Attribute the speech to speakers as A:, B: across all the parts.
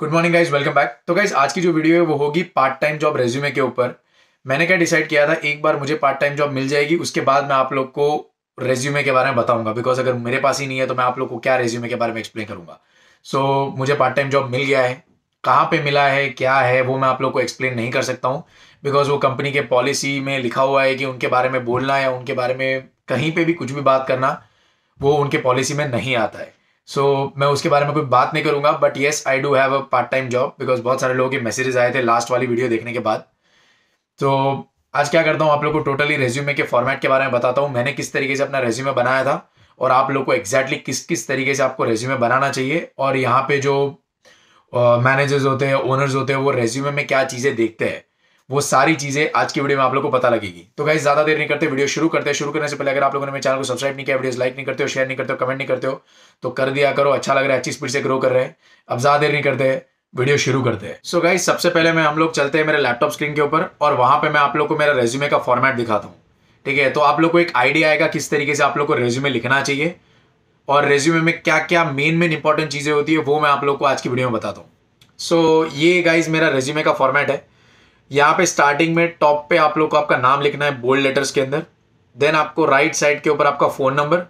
A: good morning guys welcome back तो guys आज की जो वीडियो है वो होगी पार्ट टाइम जॉब रेज्यूमे के ऊपर मैंने क्या डिसाइड किया था एक बार मुझे पार्ट टाइम जॉब मिल जाएगी उसके बाद मैं आप लोग को रेज्यूमे के बारे में बताऊंगा बिकॉज अगर मेरे पास ही नहीं है तो मैं आप लोग को क्या रेज्यूमे के बारे में एक्सप्लेन करूंगा सो so, मुझे पार्ट टाइम जॉब मिल गया है कहाँ पे मिला है क्या है वो मैं आप लोग को एक्सप्लेन नहीं कर सकता हूँ बिकॉज वो कंपनी के पॉलिसी में लिखा हुआ है कि उनके बारे में बोलना या उनके बारे में कहीं पे भी कुछ भी बात करना वो उनके पॉलिसी में नहीं आता है सो so, मैं उसके बारे में कोई बात नहीं करूंगा but yes I do have a part time job because बहुत सारे लोगों के मैसेजेस आए थे लास्ट वाली वीडियो देखने के बाद तो आज क्या करता हूँ आप लोग को टोटली रेज्यूमे के फॉर्मेट के बारे में बताता हूँ मैंने किस तरीके से अपना रेज्यूमे बनाया था और आप लोग को एग्जैक्टली किस किस तरीके से आपको रेज्यूमे बनाना चाहिए और यहाँ पे जो मैनेजर्स uh, होते हैं ओनर्स होते हैं वो रेज्यूमे में क्या चीज़ें देखते हैं वो सारी चीजें आज की वीडियो में आप लोग को पता लगेगी तो गाइस ज्यादा देर नहीं करते वीडियो शुरू करते हैं शुरू करने से पहले अगर आप लोगों ने मेरे चैनल को सब्सक्राइब नहीं किया वीडियो लाइक नहीं करते हो शेयर नहीं करते हो कमेंट नहीं करते हो तो कर दिया करो अच्छा लग रहा है अच्छी स्पीड से ग्रो कर रहे हैं अब ज्यादा देर नहीं करते वीडियो शुरू करते हैं सो गाइज सबसे पहले मैं हम लोग चलते हैं मेरे लैपटॉप स्क्रीन के ऊपर और वहां पर मैं आप लोग को मेरा रेज्यूमे का फॉर्मेट दिखाता हूँ ठीक है तो आप लोग को एक आइडिया आएगा किस तरीके से आप लोग को रेज्यूमे लिखना चाहिए और रेज्यूमे में क्या क्या मेन मेन इंपॉर्टेंट चीजें होती है वो मैं आप लोग को आज की वीडियो में बताता हूँ सो ये गाइज मेरा रेज्यूमे का फॉर्मेट है यहाँ पे स्टार्टिंग में टॉप पे आप लोग को आपका नाम लिखना है बोल्ड लेटर्स के अंदर देन आपको राइट right साइड के ऊपर आपका फ़ोन नंबर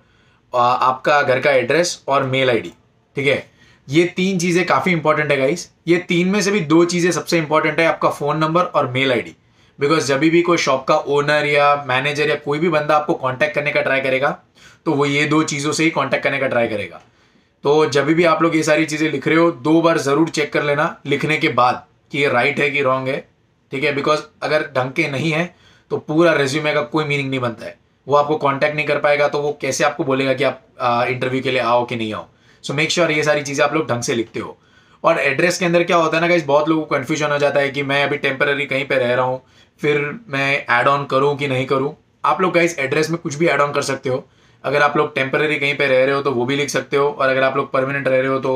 A: आपका घर का एड्रेस और मेल आईडी ठीक है ये तीन चीज़ें काफ़ी इंपॉर्टेंट है गाइस ये तीन में से भी दो चीज़ें सबसे इंपॉर्टेंट है आपका फ़ोन नंबर और मेल आईडी बिकॉज जब भी कोई शॉप का ओनर या मैनेजर या कोई भी बंदा आपको कांटेक्ट करने का ट्राई करेगा तो वो ये दो चीज़ों से ही कांटेक्ट करने का ट्राई करेगा तो जब भी आप लोग ये सारी चीज़ें लिख रहे हो दो बार ज़रूर चेक कर लेना लिखने के बाद कि ये राइट है कि रॉन्ग है ठीक है बिकॉज अगर ढंग के नहीं है तो पूरा रेज्यूमे का कोई मीनिंग नहीं बनता है वो आपको कॉन्टैक्ट नहीं कर पाएगा तो वो कैसे आपको बोलेगा कि आप इंटरव्यू के लिए आओ कि नहीं आओ सो मेक श्योर ये सारी चीज़ें आप लोग ढंग से लिखते हो और एड्रेस के अंदर क्या होता है ना कि बहुत लोगों को कन्फ्यूजन हो जाता है कि मैं अभी टेम्पररी कहीं पर रह रहा हूँ फिर मैं ऐड ऑन करूँ कि नहीं करूँ आप लोग गाइज एड्रेस में कुछ भी ऐड ऑन कर सकते हो अगर आप लोग टेम्पररी कहीं पर रह रहे हो तो वो भी लिख सकते हो और अगर आप लोग परमानेंट रह रहे हो तो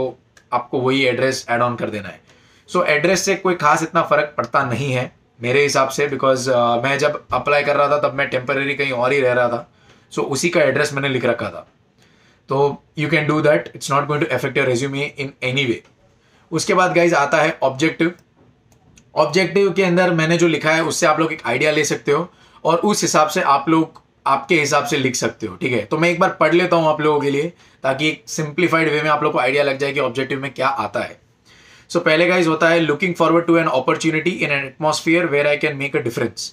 A: आपको वही एड्रेस ऐड ऑन कर देना है सो so, एड्रेस से कोई खास इतना फ़र्क पड़ता नहीं है मेरे हिसाब से बिकॉज uh, मैं जब अप्लाई कर रहा था तब मैं टेम्परेरी कहीं और ही रह रहा था सो so, उसी का एड्रेस मैंने लिख रखा था तो you can do that it's not going to affect your resume in any way उसके बाद गाइज आता है ऑब्जेक्टिव ऑब्जेक्टिव के अंदर मैंने जो लिखा है उससे आप लोग एक आइडिया ले सकते हो और उस हिसाब से आप लोग आपके हिसाब से लिख सकते हो ठीक है तो मैं एक बार पढ़ लेता हूँ आप लोगों के लिए ताकि एक सिंप्लीफाइड वे में आप लोग को आइडिया लग जाए कि ऑब्जेक्टिव में क्या आता है सो so, पहले गाइज होता है looking forward to an opportunity in an atmosphere where I can make a difference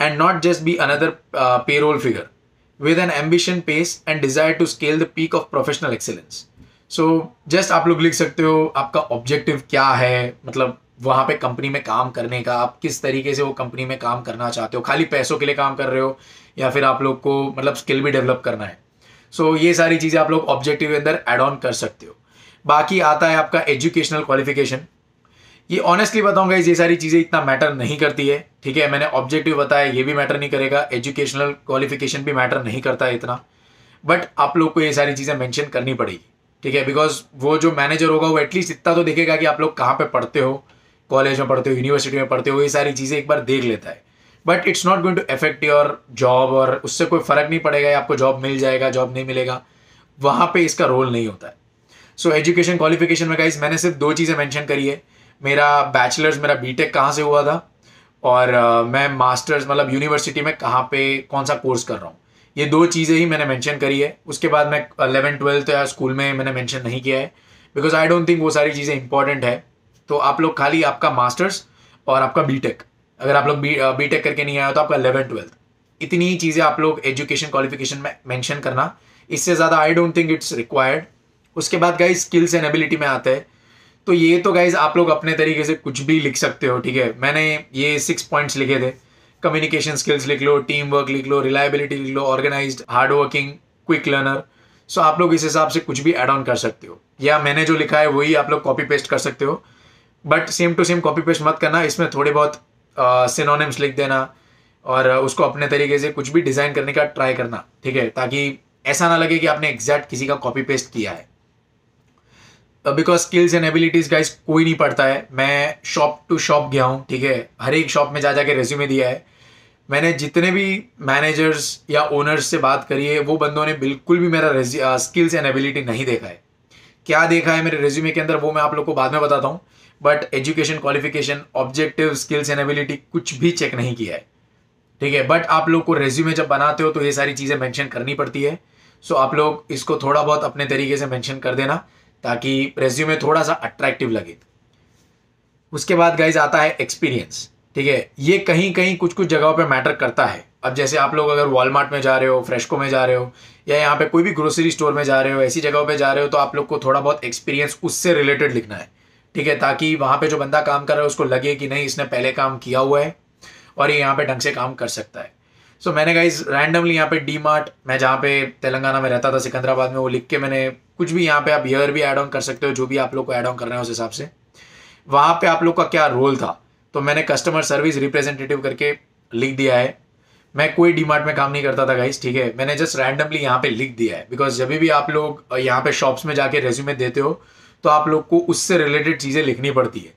A: and not just be another payroll figure with an ambition pace and desire to scale the peak of professional excellence so just आप लोग लिख सकते हो आपका objective क्या है मतलब वहाँ पे कंपनी में काम करने का आप किस तरीके से वो कंपनी में काम करना चाहते हो खाली पैसों के लिए काम कर रहे हो या फिर आप लोग को मतलब स्किल भी डेवलप करना है सो so, ये सारी चीज़ें आप लोग ऑब्जेक्टिव के अंदर एड ऑन कर सकते हो बाकी आता है आपका एजुकेशनल क्वालिफिकेशन ये ऑनेस्टली बताऊंगा ये सारी चीज़ें इतना मैटर नहीं करती है ठीक है मैंने ऑब्जेक्टिव बताया ये भी मैटर नहीं करेगा एजुकेशनल क्वालिफिकेशन भी मैटर नहीं करता है इतना बट आप लोग को ये सारी चीज़ें मैंशन करनी पड़ेगी ठीक है बिकॉज वो जो मैनेजर होगा वो एटलीस्ट इतना तो देखेगा कि आप लोग कहाँ पर पढ़ते हो कॉलेज में पढ़ते हो यूनिवर्सिटी में पढ़ते हो ये सारी चीज़ें एक बार देख लेता है but it's not going to affect your job और उससे कोई फर्क नहीं पड़ेगा आपको जॉब मिल जाएगा जॉब नहीं मिलेगा वहाँ पे इसका रोल नहीं होता है सो एजुकेशन क्वालिफिकेशन में गाइज मैंने सिर्फ दो चीज़ें मैंशन करी है मेरा बैचलर्स मेरा टेक कहाँ से हुआ था और uh, मैं मास्टर्स मतलब यूनिवर्सिटी में कहाँ पे कौन सा कोर्स कर रहा हूँ ये दो चीज़ें ही मैंने मेंशन करी है उसके बाद मैं अलेवन ट्वेल्थ या स्कूल में मैंने मेंशन नहीं किया है बिकॉज आई डोंट थिंक वो सारी चीज़ें इंपॉर्टेंट है तो आप लोग खाली आपका मास्टर्स और आपका बीटेक अगर आप लोग बी टेक करके नहीं आया तो आपका अलेवन ट्वेल्थ इतनी ही चीज़ें आप लोग एजुकेशन क्वालिफिकेशन में मैंशन करना इससे ज़्यादा I don't think it's required उसके बाद गाइज स्किल्स एंड एबिलिटी में आता है तो ये तो गाइज आप लोग अपने तरीके से कुछ भी लिख सकते हो ठीक है मैंने ये सिक्स पॉइंट्स लिखे थे कम्युनिकेशन स्किल्स लिख लो टीम वर्क लिख लो रिलायबिलिटी लिख लो organise hard working quick learner so आप लोग इस हिसाब से कुछ भी एड ऑन कर सकते हो या मैंने जो लिखा है वही आप लोग कॉपी पेस्ट कर सकते हो but same to same copy paste मत करना इसमें थोड़े बहुत सिनोनिम्स uh, लिख देना और उसको अपने तरीके से कुछ भी डिज़ाइन करने का ट्राई करना ठीक है ताकि ऐसा ना लगे कि आपने एग्जैक्ट किसी का कॉपी पेस्ट किया है because skills and abilities guys कोई नहीं पढ़ता है मैं शॉप टू शॉप गया हूँ ठीक है हर एक शॉप में जा जा के रेज्यूमे दिया है मैंने जितने भी मैनेजर्स या ओनर्स से बात करी है वो बंदों ने बिल्कुल भी मेरा स्किल्स एंड एबिलिटी नहीं देखा है क्या देखा है मेरे रेज्यूमे के अंदर वो मैं आप लोग को बाद में बताता हूँ but education qualification objective skills and ability कुछ भी चेक नहीं किया है ठीक है बट आप लोग को रेज्यूमे जब बनाते हो तो ये सारी चीज़ें मैंशन करनी पड़ती है सो so, आप लोग इसको थोड़ा बहुत अपने तरीके से मैंशन कर देना ताकि रेज्यूमे थोड़ा सा अट्रैक्टिव लगे उसके बाद गाइज आता है एक्सपीरियंस ठीक है ये कहीं कहीं कुछ कुछ जगहों पे मैटर करता है अब जैसे आप लोग अगर वॉलमार्ट में जा रहे हो फ्रेशको में जा रहे हो या यहाँ पे कोई भी ग्रोसरी स्टोर में जा रहे हो ऐसी जगहों पे जा रहे हो तो आप लोग को थोड़ा बहुत एक्सपीरियंस उससे रिलेटेड लिखना है ठीक है ताकि वहाँ पे जो बंदा काम कर रहा है उसको लगे कि नहीं इसने पहले काम किया हुआ है और ये यहाँ पे ढंग से काम कर सकता है सो so, मैंने गाइज रैंडमली यहाँ पे डी मार्ट मैं जहाँ पे तेलंगाना में रहता था सिकंदराबाद में वो लिख के मैंने कुछ भी यहाँ पे आप ईयर भी एड ऑन कर सकते हो जो भी आप लोग को ऐड ऑन करना है उस हिसाब से वहाँ पे आप लोग का क्या रोल था तो मैंने कस्टमर सर्विस रिप्रेजेंटेटिव करके लिख दिया है मैं कोई डी मार्ट में काम नहीं करता था गाइज ठीक है मैंने जस्ट रैंडमली यहाँ पे लिख दिया है बिकॉज जब भी आप लोग यहाँ पे शॉप्स में जाके रेज्यूमे देते हो तो आप लोग को उससे रिलेटेड चीज़ें लिखनी पड़ती है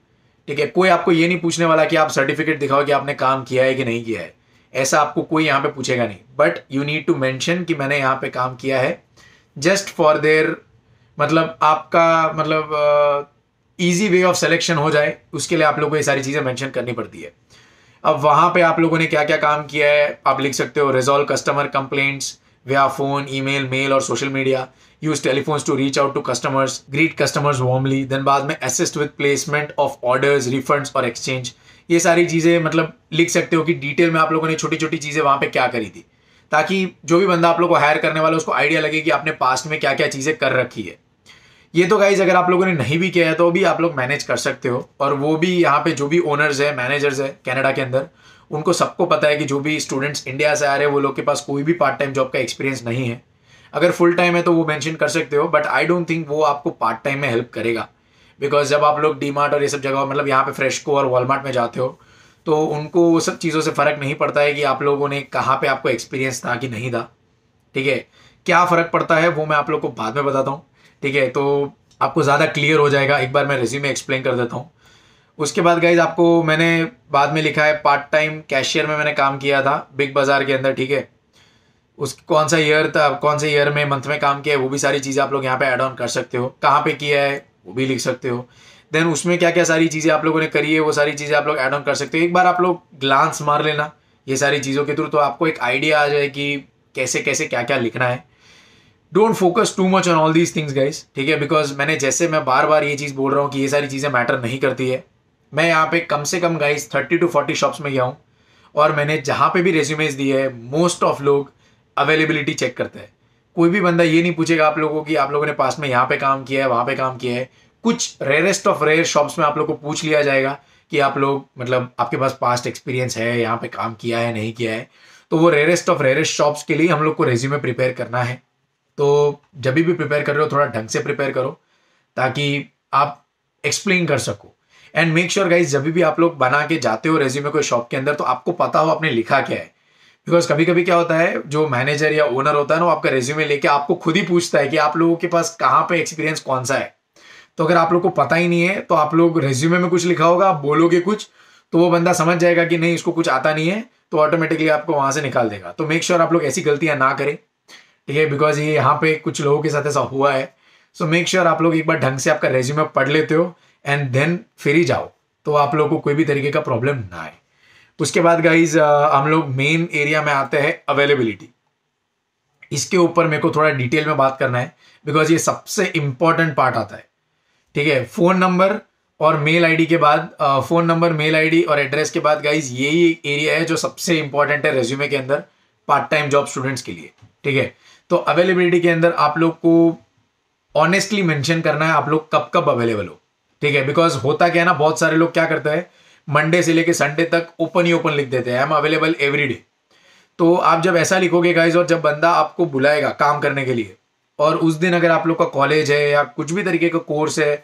A: ठीक है कोई आपको ये नहीं पूछने वाला कि आप सर्टिफिकेट दिखाओ कि आपने काम किया है कि नहीं किया है ऐसा आपको कोई यहाँ पे पूछेगा नहीं but you need to mention कि मैंने यहाँ पे काम किया है जस्ट फॉर देयर मतलब आपका मतलब ईजी वे ऑफ सेलेक्शन हो जाए उसके लिए आप लोगों को ये सारी चीज़ें मैंशन करनी पड़ती है अब वहाँ पे आप लोगों ने क्या क्या काम किया है आप लिख सकते हो resolve customer complaints phone email mail और social media use telephone to reach out to customers greet customers warmly then बाद में assist with placement of orders refund और एक्सचेंज ये सारी चीज़ें मतलब लिख सकते हो कि डिटेल में आप लोगों ने छोटी छोटी चीज़ें वहाँ पर क्या करी थी ताकि जो भी बंदा आप लोग को हायर करने वाला उसको आइडिया लगे कि आपने पास्ट में क्या क्या चीज़ें कर रखी है ये तो गाइज अगर आप लोगों ने नहीं भी किया है तो भी आप लोग मैनेज कर सकते हो और वो भी यहाँ पे जो भी ओनर्स है मैनेजर्स है कनाडा के अंदर उनको सबको पता है कि जो भी स्टूडेंट्स इंडिया से आ रहे हैं वो लोग के पास कोई भी पार्ट टाइम जॉब का एक्सपीरियंस नहीं है अगर फुल टाइम है तो वो मैंशन कर सकते हो बट आई डोंट थिंक वो आपको पार्ट टाइम में हेल्प करेगा बिकॉज जब आप लोग डी और ये सब जगह मतलब यहाँ पे फ्रेशको और वॉलमार्ट में जाते हो तो उनको वो सब चीज़ों से फ़र्क नहीं पड़ता है कि आप लोगों ने कहाँ पे आपको एक्सपीरियंस था कि नहीं था ठीक है क्या फ़र्क पड़ता है वो मैं आप लोग को बाद में बताता हूँ ठीक है तो आपको ज़्यादा क्लियर हो जाएगा एक बार मैं रेज्यूमे एक्सप्लेन कर देता हूँ उसके बाद गाइज आपको मैंने बाद में लिखा है पार्ट टाइम कैशियर में मैंने काम किया था बिग बाज़ार के अंदर ठीक है उस कौन सा ईयर था कौन से ईयर में मंथ में काम किया है वो भी सारी चीज़ें आप लोग यहाँ पे ऐड ऑन कर सकते हो कहाँ पे किया है वो भी लिख सकते हो देन उसमें क्या क्या सारी चीज़ें आप लोगों ने करी है वो सारी चीज़ें आप लोग ऐड ऑन कर सकते हो एक बार आप लोग ग्लांस मार लेना ये सारी चीज़ों के थ्रू तो आपको एक आइडिया आ जाए कि कैसे कैसे क्या क्या लिखना है don't focus too much on all these things guys ठीक है बिकॉज मैंने जैसे मैं बार बार ये चीज़ बोल रहा हूँ कि ये सारी चीज़ें मैटर नहीं करती है मैं यहाँ पे कम से कम guys thirty to forty shops में गया हूँ और मैंने जहाँ पे भी रेज्यूमेज दिए है मोस्ट ऑफ लोग अवेलेबिलिटी चेक करते हैं कोई भी बंदा ये नहीं पूछेगा आप लोगों की आप लोगों ने पास में यहाँ पे काम किया है वहाँ पे काम किया है कुछ रेयरेस्ट ऑफ रेयर शॉप्स में आप लोग को पूछ लिया जाएगा कि आप लोग मतलब आपके पास पास्ट एक्सपीरियंस है यहाँ पे काम किया है नहीं किया है तो वो रेयरेस्ट ऑफ रेयरेस्ट शॉप्स के लिए हम लोग को रेज्यूमे प्रिपेयर करना है तो जब भी प्रिपेयर कर रहे हो थोड़ा ढंग से प्रिपेयर करो ताकि आप एक्सप्लेन कर सको एंड मेक श्योर गाइज जब भी आप लोग बना के जाते हो रेज्यूमे कोई शॉप के अंदर तो आपको पता हो आपने लिखा क्या है बिकॉज कभी कभी क्या होता है जो मैनेजर या ओनर होता है ना वो आपका रेज्यूमे लेके आपको खुद ही पूछता है कि आप लोगों के पास कहाँ पे एक्सपीरियंस कौन सा है तो अगर आप लोग को पता ही नहीं है तो आप लोग रेज्यूमे में कुछ लिखा होगा आप बोलोगे कुछ तो वो बंदा समझ जाएगा कि नहीं इसको कुछ आता नहीं है तो ऑटोमेटिकली आपको वहाँ से निकाल देगा तो मेक श्योर sure आप लोग ऐसी गलतियाँ ना करें ठीक है बिकॉज ये यहाँ पे कुछ लोगों के साथ ऐसा हुआ है सो मेक श्योर आप लोग एक बार ढंग से आपका रेज्यूमे पढ़ लेते हो एंड देन फिर ही जाओ तो आप लोग को कोई भी तरीके का प्रॉब्लम ना आए उसके बाद गाइज uh, हम लोग मेन एरिया में आते हैं अवेलेबिलिटी इसके ऊपर मेरे को थोड़ा डिटेल में बात करना है बिकॉज ये सबसे इंपॉर्टेंट पार्ट आता है ठीक है फ़ोन नंबर और मेल आईडी के बाद फ़ोन नंबर मेल आईडी और एड्रेस के बाद गाइज यही एरिया है जो सबसे इंपॉर्टेंट है रेज्यूमे के अंदर पार्ट टाइम जॉब स्टूडेंट्स के लिए ठीक है तो अवेलेबिलिटी के अंदर आप लोग को ऑनेस्टली मेंशन करना है आप लोग कब कब अवेलेबल हो ठीक है बिकॉज होता क्या है ना बहुत सारे लोग क्या करते हैं मंडे से लेके संडे तक ओपन ही ओपन लिख देते हैं I am available every day तो आप जब ऐसा लिखोगे गाइज और जब बंदा आपको बुलाएगा काम करने के लिए और उस दिन अगर आप लोग का कॉलेज है या कुछ भी तरीके का कोर्स है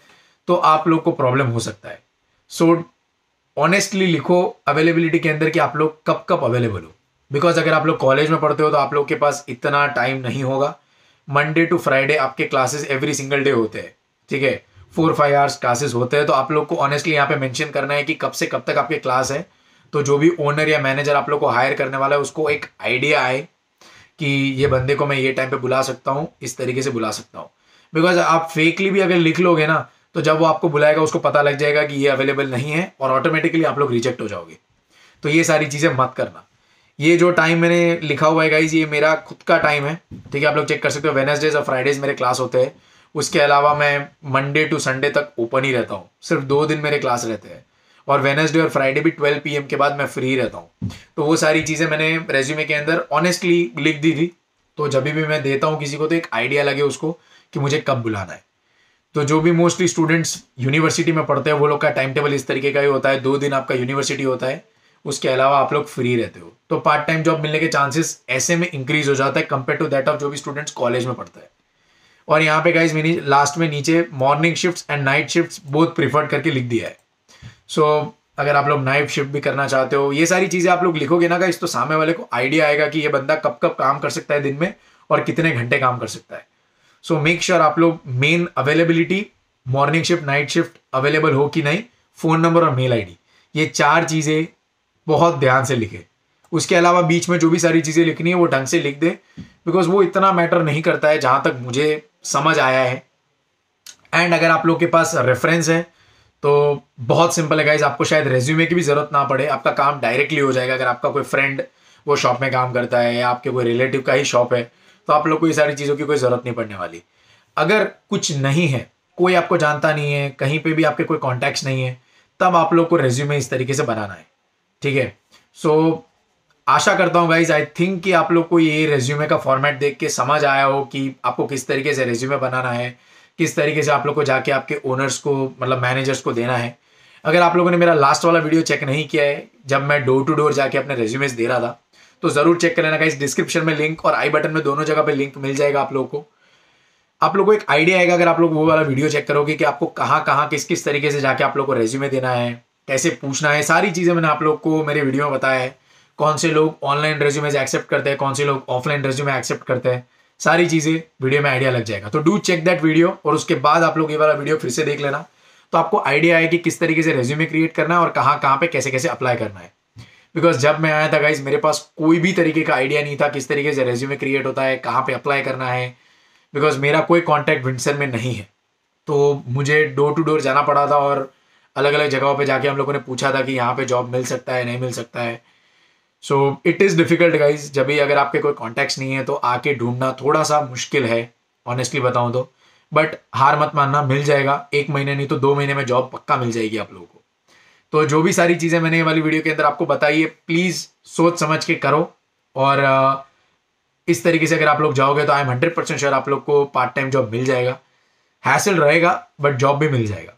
A: तो आप लोग को प्रॉब्लम हो सकता है सो so, ऑनेस्टली लिखो अवेलेबिलिटी के अंदर कि आप लोग कब कब अवेलेबल हो बिकॉज अगर आप लोग कॉलेज में पढ़ते हो तो आप लोग के पास इतना टाइम नहीं होगा मंडे टू फ्राइडे आपके क्लासेस एवरी सिंगल डे होते हैं ठीक है फोर फाइव आवर्स क्लासेस होते हैं तो आप लोग को ऑनेस्टली यहाँ पे मेंशन करना है कि कब से कब तक आपके क्लास है तो जो भी ओनर या मैनेजर आप लोग को हायर करने वाला है उसको एक आइडिया आए कि ये बंदे को मैं ये टाइम पे बुला सकता हूँ इस तरीके से बुला सकता हूँ बिकॉज आप फेकली भी अगर लिख लोगे ना तो जब वो आपको बुलाएगा उसको पता लग जाएगा कि ये अवेलेबल नहीं है और ऑटोमेटिकली आप लोग रिजेक्ट हो जाओगे तो ये सारी चीज़ें मत करना ये जो टाइम मैंने लिखा हुआ है गाइज ये मेरा खुद का टाइम है ठीक है आप लोग चेक कर सकते हो वेनसडेज और फ्राइडेज मेरे क्लास होते हैं उसके अलावा मैं मंडे टू संडे तक ओपन ही रहता हूँ सिर्फ दो दिन मेरे क्लास रहते हैं और वेनसडे और फ्राइडे भी 12 पीएम के बाद मैं फ्री रहता हूँ तो वो सारी चीज़ें मैंने रेज्यूमे के अंदर ऑनेस्टली लिख दी थी तो जब भी मैं देता हूँ किसी को तो एक आइडिया लगे उसको कि मुझे कब बुलाना है तो जो भी मोस्टली स्टूडेंट्स यूनिवर्सिटी में पढ़ते हैं वो लोग का टाइम टेबल इस तरीके का ही होता है दो दिन आपका यूनिवर्सिटी होता है उसके अलावा आप लोग फ्री रहते हो तो पार्ट टाइम जॉब मिलने के चांसेस ऐसे में इंक्रीज हो जाता है कंपेयर टू दैट ऑफ जो भी स्टूडेंट्स कॉलेज में पढ़ता है और यहाँ पे गाइज मैंने लास्ट में नीचे morning shift and night shift बहुत प्रिफर्ड करके लिख दिया है सो so, अगर आप लोग नाइट शिफ्ट भी करना चाहते हो ये सारी चीज़ें आप लोग लिखोगे ना गाइज तो सामने वाले को आइडिया आएगा कि ये बंदा कब कब काम कर सकता है दिन में और कितने घंटे काम कर सकता है सो मेक श्योर आप लोग main availability morning shift night shift available हो कि नहीं फ़ोन नंबर और मेल आईडी ये चार चीज़ें बहुत ध्यान से लिखे उसके अलावा बीच में जो भी सारी चीज़ें लिखनी है वो ढंग से लिख दे बिकॉज वो इतना मैटर नहीं करता है जहाँ तक मुझे समझ आया है एंड अगर आप लोग के पास रेफरेंस है तो बहुत सिंपल है गाइज आपको शायद रेज्यूमे की भी ज़रूरत ना पड़े आपका काम डायरेक्टली हो जाएगा अगर आपका कोई फ्रेंड वो शॉप में काम करता है या आपके कोई रिलेटिव का ही शॉप है तो आप लोग को ये सारी चीज़ों की कोई ज़रूरत नहीं पड़ने वाली अगर कुछ नहीं है कोई आपको जानता नहीं है कहीं पे भी आपके कोई कॉन्टैक्ट नहीं है तब आप लोग को रेज्यूमे इस तरीके से बनाना है ठीक है सो आशा करता हूँ गाइज आई थिंक कि आप लोग को ये रेज्यूमे का फॉर्मेट देख के समझ आया हो कि आपको किस तरीके से रेज्यूमे बनाना है किस तरीके से आप लोग को जाके आपके ओनर्स को मतलब मैनेजर्स को देना है अगर आप लोगों ने मेरा लास्ट वाला वीडियो चेक नहीं किया है जब मैं डोर टू डोर जाके अपने रेज्यूमेज दे रहा था तो ज़रूर चेक कर लेना गाइज डिस्क्रिप्शन में लिंक और आई बटन में दोनों जगह पर लिंक मिल जाएगा आप लोग को आप लोग को एक आइडिया आएगा अगर आप लोग वो वाला वीडियो चेक करोगे कि आपको कहाँ कहाँ किस किस तरीके से जाके आप लोग को रेज्यूमे देना है कैसे पूछना है सारी चीज़ें मैंने आप लोग को मेरे वीडियो में बताया है कौन से लोग ऑनलाइन रेज्यूमेज एक्सेप्ट करते हैं कौन से लोग ऑफलाइन रेज्यूमे एक्सेप्ट करते हैं सारी चीज़ें वीडियो में आइडिया लग जाएगा तो डू चेक दैट वीडियो और उसके बाद आप लोग ये वाला वीडियो फिर से देख लेना तो आपको आइडिया आए कि किस तरीके से रेज्यूमे क्रिएट करना है और कहाँ कहाँ पे कैसे कैसे अप्लाई करना है बिकॉज जब मैं आया था गाइज मेरे पास कोई भी तरीके का आइडिया नहीं था किस तरीके से रेज्यूमे क्रिएट होता है कहाँ पे अप्लाई करना है बिकॉज मेरा कोई कॉन्टैक्ट विंडसन में नहीं है तो मुझे डोर टू डोर जाना पड़ा था और अलग अलग जगहों पर जाके हम लोगों ने पूछा था कि यहाँ पे जॉब मिल सकता है नहीं मिल सकता है so it is difficult guys जब भी अगर आपके कोई कॉन्टेक्ट नहीं है तो आके ढूंढना थोड़ा सा मुश्किल है ऑनेस्टली बताऊँ तो बट हार मत मानना मिल जाएगा एक महीने नहीं तो दो महीने में जॉब पक्का मिल जाएगी आप लोगों को तो जो भी सारी चीज़ें मैंने ये वाली वीडियो के अंदर आपको बताई है प्लीज़ सोच समझ के करो और uh, इस तरीके से अगर आप लोग जाओगे तो I am hundred percent sure आप लोग को पार्ट टाइम जॉब मिल जाएगा हैसल रहेगा बट जॉब भी मिल जाएगा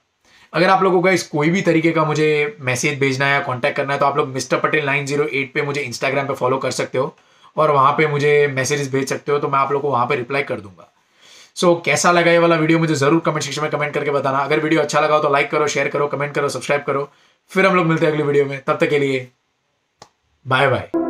A: अगर आप लोगों का इस कोई भी तरीके का मुझे मैसेज भेजना है या कॉन्टैक्ट करना है तो आप लोग mister Patel nine zero eight पर मुझे इंस्टाग्राम पर फॉलो कर सकते हो और वहाँ पर मुझे मैसेजेस भेज सकते हो तो मैं आप लोग को वहाँ पर रिप्लाई कर दूंगा सो so, कैसा लगा ये वाला वीडियो मुझे जरूर कमेंट सेक्शन में कमेंट करके बताना अगर वीडियो अच्छा लगा हो तो लाइक करो शेयर करो कमेंट करो सब्सक्राइब करो फिर हम लोग मिलते हैं अगली वीडियो में तब तक के लिए बाय बाय